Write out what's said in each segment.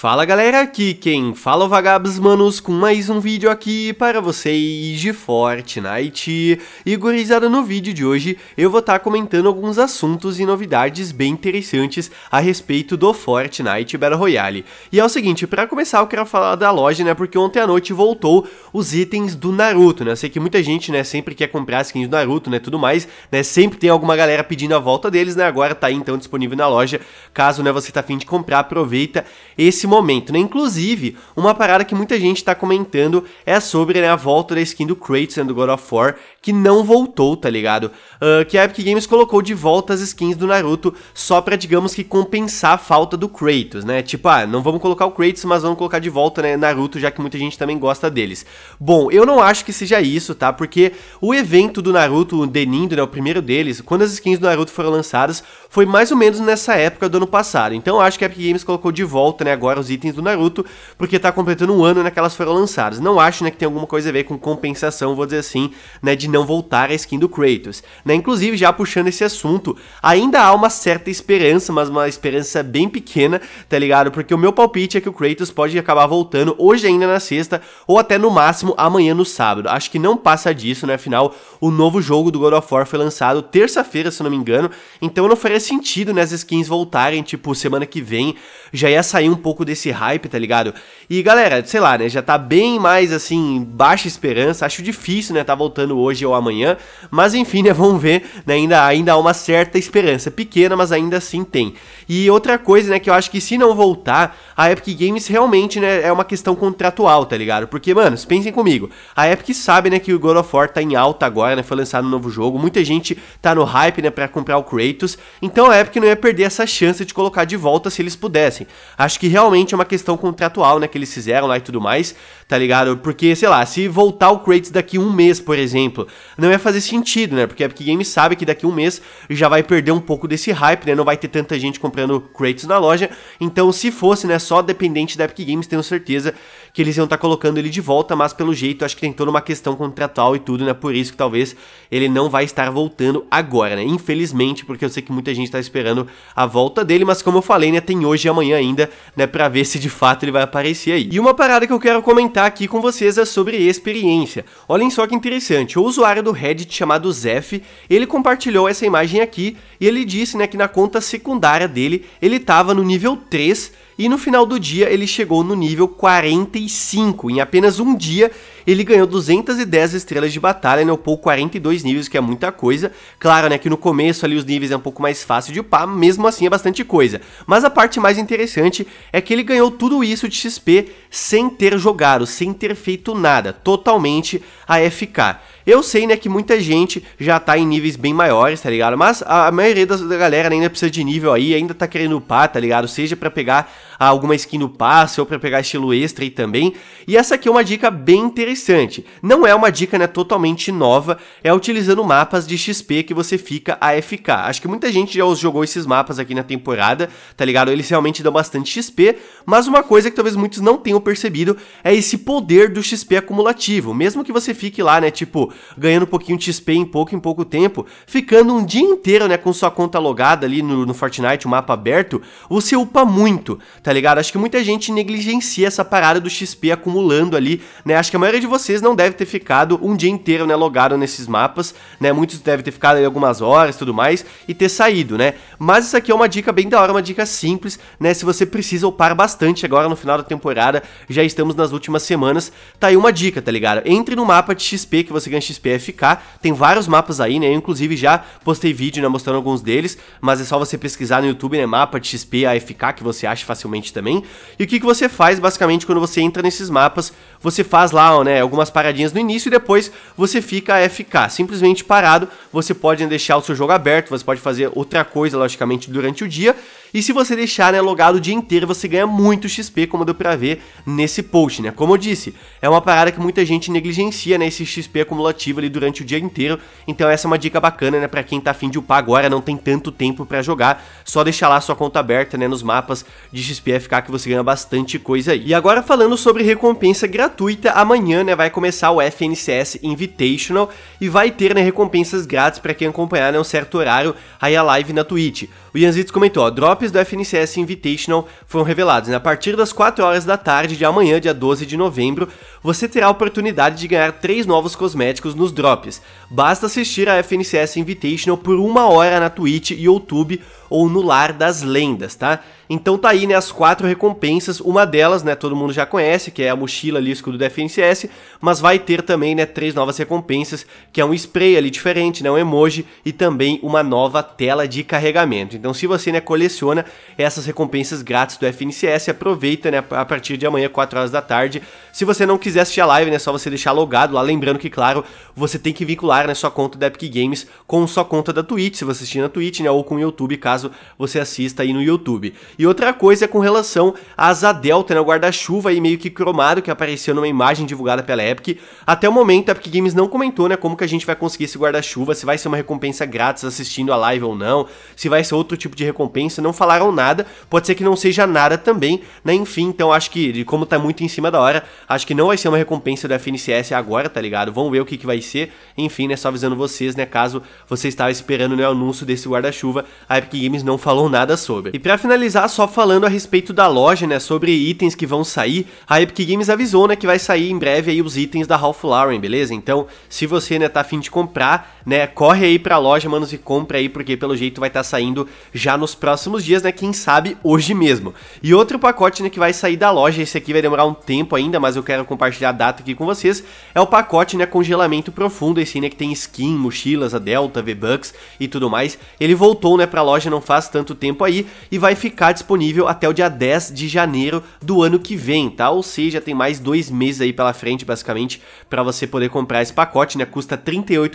Fala galera, aqui quem fala é o Vagabos Manos com mais um vídeo aqui para vocês de Fortnite. E gurizada, no vídeo de hoje eu vou estar tá comentando alguns assuntos e novidades bem interessantes a respeito do Fortnite Battle Royale. E é o seguinte, para começar eu quero falar da loja, né, porque ontem à noite voltou os itens do Naruto, né, eu sei que muita gente, né, sempre quer comprar skins do Naruto, né, tudo mais, né, sempre tem alguma galera pedindo a volta deles, né, agora tá aí então disponível na loja, caso, né, você tá afim de comprar, aproveita esse momento, né? Inclusive, uma parada que muita gente tá comentando é sobre né, a volta da skin do Kratos do God of War, que não voltou, tá ligado? Uh, que a Epic Games colocou de volta as skins do Naruto só pra, digamos que, compensar a falta do Kratos, né? Tipo, ah, não vamos colocar o Kratos, mas vamos colocar de volta, né, Naruto, já que muita gente também gosta deles. Bom, eu não acho que seja isso, tá? Porque o evento do Naruto, o Denindo, né, o primeiro deles, quando as skins do Naruto foram lançadas, foi mais ou menos nessa época do ano passado. Então acho que a Epic Games colocou de volta, né, agora os itens do Naruto, porque está completando um ano né, que elas foram lançadas. Não acho né, que tem alguma coisa a ver com compensação, vou dizer assim, né, de não voltar a skin do Kratos. Né? Inclusive, já puxando esse assunto, ainda há uma certa esperança, mas uma esperança bem pequena, tá ligado? Porque o meu palpite é que o Kratos pode acabar voltando hoje ainda na sexta, ou até no máximo amanhã no sábado. Acho que não passa disso, né? Afinal, o novo jogo do God of War foi lançado terça-feira, se não me engano, então não faria sentido né, as skins voltarem, tipo, semana que vem já ia sair um pouco desse hype, tá ligado? E galera, sei lá, né, já tá bem mais assim, baixa esperança, acho difícil, né, tá voltando hoje ou amanhã, mas enfim, né, vamos ver, né, ainda, ainda há uma certa esperança, pequena, mas ainda assim tem. E outra coisa, né, que eu acho que se não voltar, a Epic Games realmente, né, é uma questão contratual, tá ligado? Porque, mano, pensem comigo, a Epic sabe, né, que o God of War tá em alta agora, né, foi lançado um novo jogo, muita gente tá no hype, né, pra comprar o Kratos, então a Epic não ia perder essa chance de colocar de volta se eles pudessem. Acho que realmente realmente é uma questão contratual, né, que eles fizeram lá e tudo mais, tá ligado? Porque, sei lá, se voltar o Kratos daqui um mês, por exemplo, não ia fazer sentido, né? Porque a Epic Games sabe que daqui um mês já vai perder um pouco desse hype, né? Não vai ter tanta gente comprando Kratos na loja. Então, se fosse, né, só dependente da Epic Games, tenho certeza que eles iam estar tá colocando ele de volta, mas pelo jeito, acho que tem toda uma questão contratual e tudo, né? Por isso que talvez ele não vai estar voltando agora, né? Infelizmente, porque eu sei que muita gente tá esperando a volta dele, mas como eu falei, né, tem hoje e amanhã ainda, né, pra ver se de fato ele vai aparecer aí. E uma parada que eu quero comentar aqui com vocês é sobre experiência. Olhem só que interessante, o usuário do Reddit chamado Zef, ele compartilhou essa imagem aqui e ele disse né, que na conta secundária dele ele estava no nível 3 e no final do dia ele chegou no nível 45. Em apenas um dia ele ganhou 210 estrelas de batalha, né, upou 42 níveis, que é muita coisa. Claro, né, que no começo ali os níveis é um pouco mais fácil de upar, mesmo assim é bastante coisa. Mas a parte mais interessante é que ele ganhou tudo isso de XP sem ter jogado, sem ter feito nada, totalmente AFK. Eu sei, né, que muita gente já tá em níveis bem maiores, tá ligado? Mas a maioria da galera ainda precisa de nível aí, ainda tá querendo upar, tá ligado? Seja para pegar ah, alguma skin no passe ou para pegar estilo extra aí também. E essa aqui é uma dica bem interessante. Não é uma dica né, totalmente nova, é utilizando mapas de XP que você fica AFK. Acho que muita gente já jogou esses mapas aqui na temporada, tá ligado? Eles realmente dão bastante XP, mas uma coisa que talvez muitos não tenham percebido é esse poder do XP acumulativo. Mesmo que você fique lá, né, tipo, ganhando um pouquinho de XP em pouco em pouco tempo, ficando um dia inteiro, né, com sua conta logada ali no, no Fortnite, o um mapa aberto, você upa muito, tá tá ligado? Acho que muita gente negligencia essa parada do XP acumulando ali, né? Acho que a maioria de vocês não deve ter ficado um dia inteiro, né, logado nesses mapas, né? Muitos devem ter ficado ali algumas horas e tudo mais e ter saído, né? Mas isso aqui é uma dica bem da hora, uma dica simples, né? Se você precisa upar bastante agora no final da temporada, já estamos nas últimas semanas, tá aí uma dica, tá ligado? Entre no mapa de XP que você ganha XP FK, tem vários mapas aí, né? Eu, inclusive, já postei vídeo, né, mostrando alguns deles, mas é só você pesquisar no YouTube, né, mapa de XP AFK que você acha facilmente também. E o que, que você faz basicamente quando você entra nesses mapas? Você faz lá né, algumas paradinhas no início e depois você fica FK, simplesmente parado. Você pode deixar o seu jogo aberto, você pode fazer outra coisa, logicamente, durante o dia. E se você deixar né, logado o dia inteiro, você ganha muito XP, como deu pra ver nesse post, né? Como eu disse, é uma parada que muita gente negligencia, né? Esse XP acumulativo ali durante o dia inteiro. Então essa é uma dica bacana, né? Pra quem tá afim de upar agora, não tem tanto tempo para jogar. Só deixar lá sua conta aberta, né? Nos mapas de XP FK que você ganha bastante coisa aí. E agora falando sobre recompensa gratuita, amanhã, né? Vai começar o FNCS Invitational e vai ter, né? Recompensas grátis para quem acompanhar, né? Um certo horário aí a live na Twitch. O Yanzitz comentou, ó, drop drops do FNCS Invitational foram revelados. Né? A partir das 4 horas da tarde de amanhã, dia 12 de novembro, você terá a oportunidade de ganhar 3 novos cosméticos nos drops. Basta assistir a FNCS Invitational por uma hora na Twitch e YouTube ou no Lar das Lendas, tá? Então tá aí, né, as quatro recompensas, uma delas, né, todo mundo já conhece, que é a mochila ali, escudo do FNCS, mas vai ter também, né, três novas recompensas, que é um spray ali diferente, né, um emoji e também uma nova tela de carregamento. Então se você, né, coleciona essas recompensas grátis do FNCS, aproveita, né, a partir de amanhã, 4 horas da tarde, se você não quiser assistir a live, né, é só você deixar logado lá. Lembrando que, claro, você tem que vincular né, sua conta da Epic Games com sua conta da Twitch, se você assistir na Twitch, né, ou com o YouTube, caso você assista aí no YouTube. E outra coisa é com relação à Asa Delta, né, o guarda-chuva aí meio que cromado que apareceu numa imagem divulgada pela Epic. Até o momento, a Epic Games não comentou né, como que a gente vai conseguir esse guarda-chuva, se vai ser uma recompensa grátis assistindo a live ou não, se vai ser outro tipo de recompensa, não falaram nada, pode ser que não seja nada também, né, enfim, então acho que como tá muito em cima da hora, Acho que não vai ser uma recompensa do FNCS agora, tá ligado? Vamos ver o que, que vai ser. Enfim, né? Só avisando vocês, né? Caso você estava esperando né, o anúncio desse guarda-chuva, a Epic Games não falou nada sobre. E para finalizar, só falando a respeito da loja, né? Sobre itens que vão sair, a Epic Games avisou, né? Que vai sair em breve aí os itens da Ralph Lauren, beleza? Então, se você, né, tá afim de comprar, né? Corre aí pra loja, manos, e compra aí, porque pelo jeito vai estar tá saindo já nos próximos dias, né? Quem sabe hoje mesmo. E outro pacote, né? Que vai sair da loja, esse aqui vai demorar um tempo ainda, mas eu quero compartilhar a data aqui com vocês, é o pacote, né, congelamento profundo, esse, né, que tem skin, mochilas, a Delta, V-Bucks e tudo mais. Ele voltou, né, pra loja não faz tanto tempo aí e vai ficar disponível até o dia 10 de janeiro do ano que vem, tá? Ou seja, tem mais dois meses aí pela frente, basicamente, para você poder comprar esse pacote, né? Custa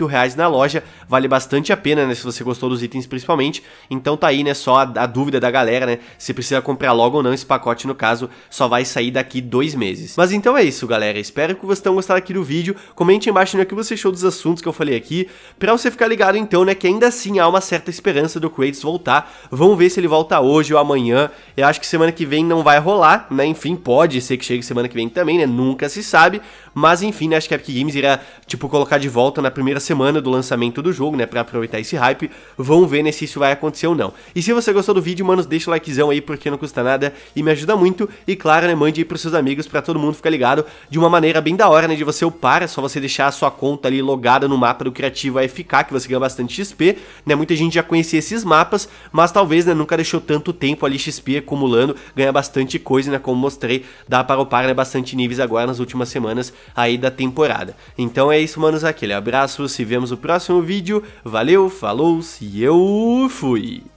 reais na loja, vale bastante a pena, né? Se você gostou dos itens, principalmente. Então tá aí, né? Só a, a dúvida da galera, né? Se precisa comprar logo ou não esse pacote, no caso, só vai sair daqui dois meses. Mas então então é isso, galera. Espero que vocês tenham gostado aqui do vídeo. Comente embaixo no o que você achou dos assuntos que eu falei aqui, pra você ficar ligado então, né, que ainda assim há uma certa esperança do Kratos voltar. Vamos ver se ele volta hoje ou amanhã. Eu acho que semana que vem não vai rolar, né? Enfim, pode ser que chegue semana que vem também, né? Nunca se sabe. Mas enfim, né, acho que a Epic Games irá, tipo, colocar de volta na primeira semana do lançamento do jogo, né, pra aproveitar esse hype. Vamos ver, né, se isso vai acontecer ou não. E se você gostou do vídeo, mano, deixa o likezão aí, porque não custa nada e me ajuda muito. E claro, né, mande aí pros seus amigos pra todo mundo ficar ligado ligado? De uma maneira bem da hora, né? De você upar, é só você deixar a sua conta ali logada no mapa do Criativo AFK, que você ganha bastante XP, né? Muita gente já conhecia esses mapas, mas talvez, né, nunca deixou tanto tempo ali XP acumulando, ganha bastante coisa, né? Como mostrei, dá para upar, né, bastante níveis agora nas últimas semanas aí da temporada. Então é isso, manos, aquele abraço, se vemos no próximo vídeo, valeu, falou, se eu fui!